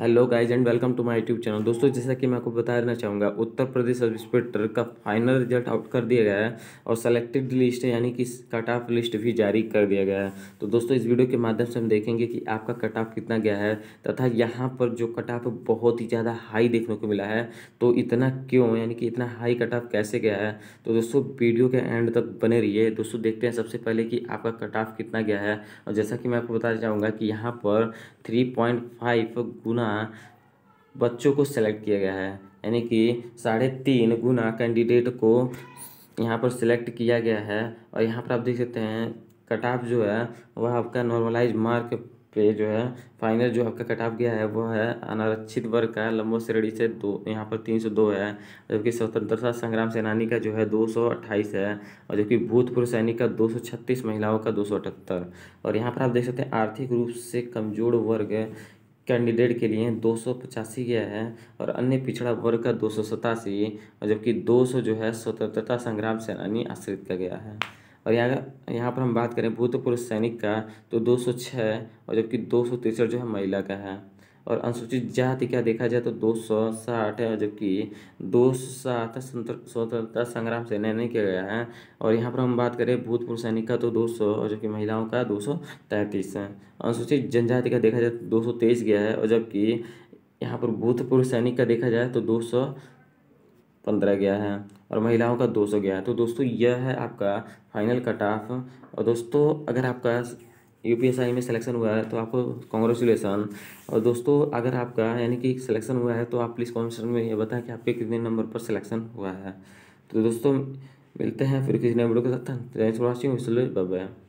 hello guys and welcome to my YouTube channel दोस्तों जैसा कि मैं आपको बता देना चाहूँगा उत्तर प्रदेश सब इंस्पेक्टर का फाइनल रिजल्ट आउट कर दिया गया है और सेलेक्टेड लिस्ट यानी कि कट ऑफ लिस्ट भी जारी कर दिया गया है तो दोस्तों इस वीडियो के माध्यम से हम देखेंगे कि आपका कट ऑफ कितना गया है तथा यहाँ पर जो कट ऑफ बहुत ही ज़्यादा हाई देखने को मिला है तो इतना क्यों यानी कि इतना हाई कट ऑफ कैसे गया है तो दोस्तों वीडियो के एंड तक बने रही दोस्तों देखते हैं सबसे पहले कि आपका कट ऑफ कितना गया है और जैसा कि मैं आपको बताना चाहूँगा कि यहाँ पर थ्री गुना गुना बच्चों को सेलेक्ट किया गया है यानी कि साढ़े तीन गुना कैंडिडेट को यहाँ पर सिलेक्ट किया गया है और यहाँ पर आप देख सकते हैं कट ऑफ जो है वह आपका नॉर्मलाइज मार्क पे जो है फाइनल जो आपका कट ऑफ गया है वो है अनारक्षित वर्ग का लंबो श्रेणी से दो यहाँ पर तीन सौ दो है जबकि स्वतंत्रता संग्राम सेनानी का जो है दो सौ अट्ठाईस है और जबकि भूतपूर्व सैनिक का दो सौ छत्तीस महिलाओं का दो सौ अठहत्तर और यहाँ पर आप देख सकते हैं आर्थिक रूप से कमजोर वर्ग कैंडिडेट के लिए दो सौ पचासी गया है और अन्य पिछड़ा वर्ग का दो सौ सतासी और जबकि दो सौ जो है स्वतंत्रता संग्राम सेनानी आश्रित का गया है और यहाँ यहाँ पर हम बात करें भूतपूर्व सैनिक का तो दो सौ छः और जबकि दो सौ तिरसठ जो है महिला का है और अनुसूचित जाति का देखा जाए तो दो सौ साठ है जो कि दो साठ स्वतंत्रता संग्राम से निर्णय किया गया है और यहाँ पर हम बात करें भूतपूर्व सैनिक का तो दो सौ और जबकि महिलाओं का दो सौ तैंतीस है अनुसूचित जनजाति का देखा जाए तो दो सौ तेईस गया है और जबकि यहाँ पर भूतपूर्व सैनिक का देखा जाए तो दो सौ पंद्रह गया है और महिलाओं का दो सौ गया है तो दोस्तों यह है आपका फाइनल कट ऑफ और दोस्तों अगर आपका यू में सिलेक्शन हुआ है तो आपको कॉन्ग्रेचुलेसन और दोस्तों अगर आपका यानी कि सिलेक्शन हुआ है तो आप प्लीज़ कॉमेंट में ये बताएं कि आपके कितने नंबर पर सिलेक्शन हुआ है तो दोस्तों मिलते हैं फिर किसी नंबर के साथ थैंक्स फॉर वॉचिंग बाय